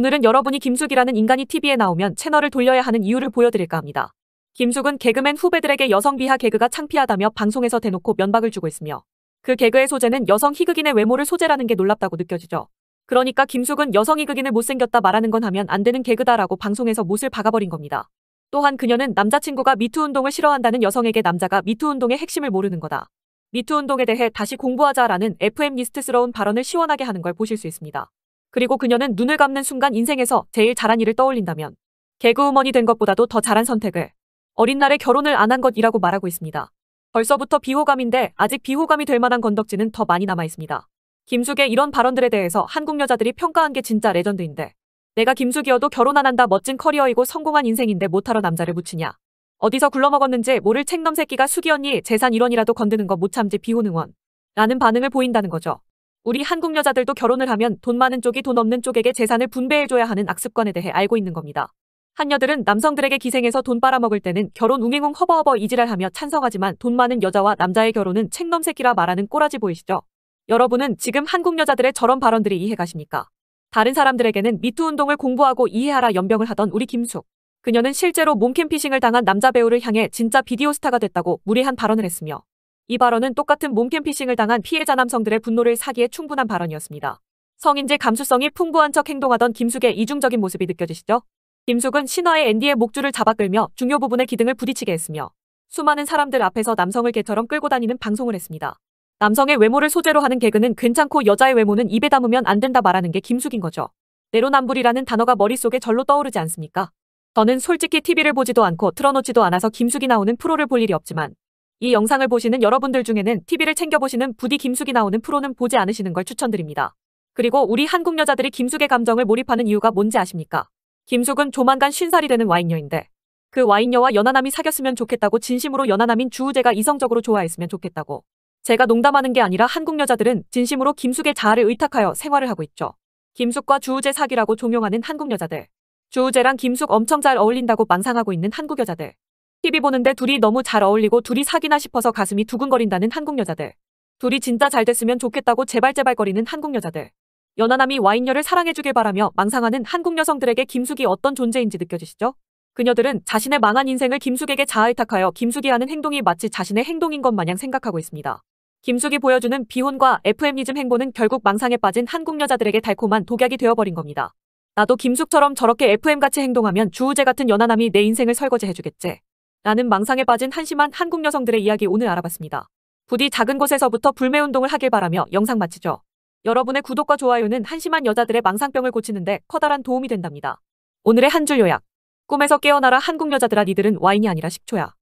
오늘은 여러분이 김숙이라는 인간이 TV에 나오면 채널을 돌려야 하는 이유를 보여드릴까 합니다. 김숙은 개그맨 후배들에게 여성 비하 개그가 창피하다며 방송에서 대놓고 면박을 주고 있으며 그 개그의 소재는 여성 희극인의 외모를 소재라는 게 놀랍다고 느껴지죠. 그러니까 김숙은 여성 희극인을 못생겼다 말하는 건 하면 안 되는 개그다라고 방송에서 못을 박아버린 겁니다. 또한 그녀는 남자친구가 미투 운동을 싫어한다는 여성에게 남자가 미투 운동의 핵심을 모르는 거다. 미투 운동에 대해 다시 공부하자라는 FM 리스트스러운 발언을 시원하게 하는 걸 보실 수 있습니다. 그리고 그녀는 눈을 감는 순간 인생에서 제일 잘한 일을 떠올린다면 개그우먼이 된 것보다도 더 잘한 선택을 어린 날에 결혼을 안 한 것이라고 말하고 있습니다. 벌써부터 비호감인데 아직 비호감이 될 만한 건덕지는 더 많이 남아 있습니다. 김숙의 이런 발언들에 대해서 한국 여자들이 평가한 게 진짜 레전드인데 내가 김숙이어도 결혼 안 한다 멋진 커리어이고 성공한 인생인데 못하러 남자를 붙이냐. 어디서 굴러먹었는지 모를 책넘 새끼가 숙이 언니 재산 1원이라도 건드는 거 못 참지 비호능원. 라는 반응을 보인다는 거죠. 우리 한국 여자들도 결혼을 하면 돈 많은 쪽이 돈 없는 쪽에게 재산을 분배해줘야 하는 악습관에 대해 알고 있는 겁니다. 한녀들은 남성들에게 기생해서 돈 빨아먹을 때는 결혼 웅행웅 허버허버 이지랄하며 찬성하지만 돈 많은 여자와 남자의 결혼은 책넘새끼라 말하는 꼬라지 보이시죠? 여러분은 지금 한국 여자들의 저런 발언들이 이해가십니까? 다른 사람들에게는 미투 운동을 공부하고 이해하라 연병을 하던 우리 김숙. 그녀는 실제로 몸캠피싱을 당한 남자 배우를 향해 진짜 비디오 스타가 됐다고 무례한 발언을 했으며 이 발언은 똑같은 몸캠피싱을 당한 피해자 남성들의 분노를 사기에 충분한 발언이었습니다. 성인지 감수성이 풍부한 척 행동하던 김숙의 이중적인 모습이 느껴지시죠? 김숙은 신화의 앤디의 목줄을 잡아 끌며 중요 부분의 기등을 부딪히게 했으며 수많은 사람들 앞에서 남성을 개처럼 끌고 다니는 방송을 했습니다. 남성의 외모를 소재로 하는 개그는 괜찮고 여자의 외모는 입에 담으면 안 된다 말하는 게 김숙인 거죠. 내로남불이라는 단어가 머릿속에 절로 떠오르지 않습니까? 저는 솔직히 TV를 보지도 않고 틀어놓지도 않아서 김숙이 나오는 프로를 볼 일이 없지만 이 영상을 보시는 여러분들 중에는 TV를 챙겨보시는 부디 김숙이 나오는 프로는 보지 않으시는 걸 추천드립니다. 그리고 우리 한국 여자들이 김숙의 감정을 몰입하는 이유가 뭔지 아십니까? 김숙은 조만간 쉰살이 되는 와인녀인데 그 와인녀와 연하남이 사귀었으면 좋겠다고 진심으로 연하남인 주우재가 이성적으로 좋아했으면 좋겠다고. 제가 농담하는 게 아니라 한국 여자들은 진심으로 김숙의 자아를 의탁하여 생활을 하고 있죠. 김숙과 주우재 사귀라고 종용하는 한국 여자들. 주우재랑 김숙 엄청 잘 어울린다고 망상하고 있는 한국 여자들. TV 보는데 둘이 너무 잘 어울리고 둘이 사귀나 싶어서 가슴이 두근거린다는 한국 여자들. 둘이 진짜 잘 됐으면 좋겠다고 제발제발거리는 한국 여자들. 연하남이 와인녀를 사랑해주길 바라며 망상하는 한국 여성들에게 김숙이 어떤 존재인지 느껴지시죠? 그녀들은 자신의 망한 인생을 김숙에게 자아의탁하여 김숙이 하는 행동이 마치 자신의 행동인 것 마냥 생각하고 있습니다. 김숙이 보여주는 비혼과 FM이즘 행보는 결국 망상에 빠진 한국 여자들에게 달콤한 독약이 되어버린 겁니다. 나도 김숙처럼 저렇게 FM같이 행동하면 주우재 같은 연하남이 내 인생을 설거지해주겠지. 라는 망상에 빠진 한심한 한국 여성들의 이야기 오늘 알아봤습니다. 부디 작은 곳에서부터 불매운동을 하길 바라며 영상 마치죠. 여러분의 구독과 좋아요는 한심한 여자들의 망상병을 고치는데 커다란 도움이 된답니다. 오늘의 한 줄 요약. 꿈에서 깨어나라 한국 여자들아 니들은 와인이 아니라 식초야.